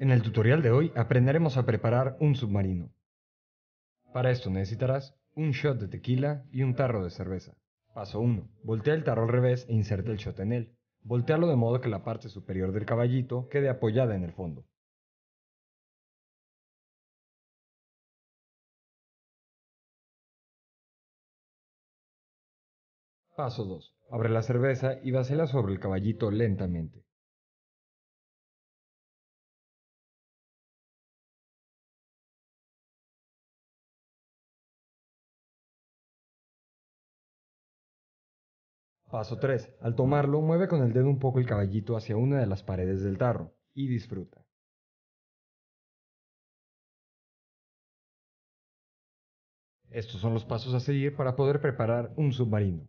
En el tutorial de hoy aprenderemos a preparar un submarino. Para esto necesitarás un shot de tequila y un tarro de cerveza. Paso 1. Voltea el tarro al revés e inserta el shot en él. Voltealo de modo que la parte superior del caballito quede apoyada en el fondo. Paso 2. Abre la cerveza y vasela sobre el caballito lentamente. Paso 3. Al tomarlo, mueve con el dedo un poco el caballito hacia una de las paredes del tarro y disfruta. Estos son los pasos a seguir para poder preparar un submarino.